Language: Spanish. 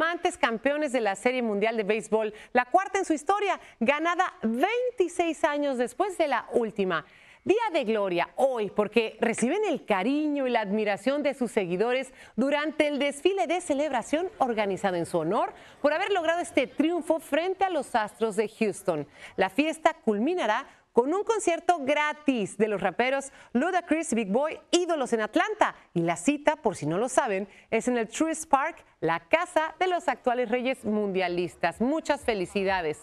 amantes campeones de la Serie Mundial de Béisbol, la cuarta en su historia, ganada 26 años después de la última. Día de gloria hoy porque reciben el cariño y la admiración de sus seguidores durante el desfile de celebración organizado en su honor por haber logrado este triunfo frente a los Astros de Houston. La fiesta culminará con un concierto gratis de los raperos Ludacris, Big Boy, ídolos en Atlanta. Y la cita, por si no lo saben, es en el Truist Park, la casa de los actuales reyes mundialistas. Muchas felicidades.